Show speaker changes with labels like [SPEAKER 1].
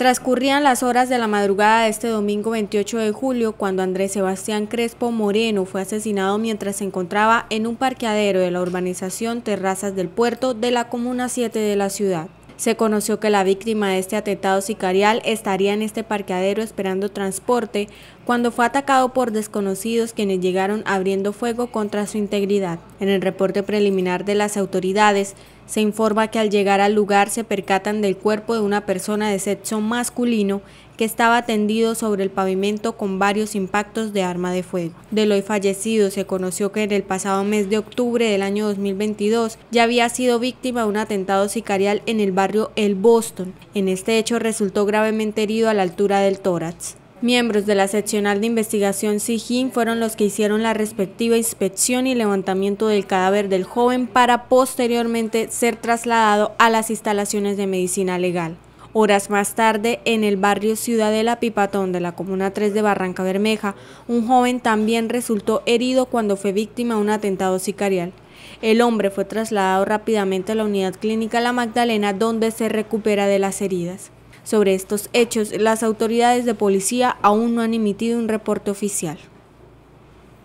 [SPEAKER 1] Transcurrían las horas de la madrugada de este domingo 28 de julio cuando Andrés Sebastián Crespo Moreno fue asesinado mientras se encontraba en un parqueadero de la urbanización Terrazas del Puerto de la Comuna 7 de la ciudad. Se conoció que la víctima de este atentado sicarial estaría en este parqueadero esperando transporte cuando fue atacado por desconocidos quienes llegaron abriendo fuego contra su integridad. En el reporte preliminar de las autoridades, se informa que al llegar al lugar se percatan del cuerpo de una persona de sexo masculino que estaba tendido sobre el pavimento con varios impactos de arma de fuego. De hoy fallecido se conoció que en el pasado mes de octubre del año 2022 ya había sido víctima de un atentado sicarial en el barrio El Boston. En este hecho resultó gravemente herido a la altura del tórax. Miembros de la seccional de investigación SIGIN fueron los que hicieron la respectiva inspección y levantamiento del cadáver del joven para posteriormente ser trasladado a las instalaciones de medicina legal. Horas más tarde, en el barrio Ciudadela Pipatón de la Comuna 3 de Barranca Bermeja, un joven también resultó herido cuando fue víctima de un atentado sicarial. El hombre fue trasladado rápidamente a la unidad clínica La Magdalena donde se recupera de las heridas. Sobre estos hechos, las autoridades de policía aún no han emitido un reporte oficial.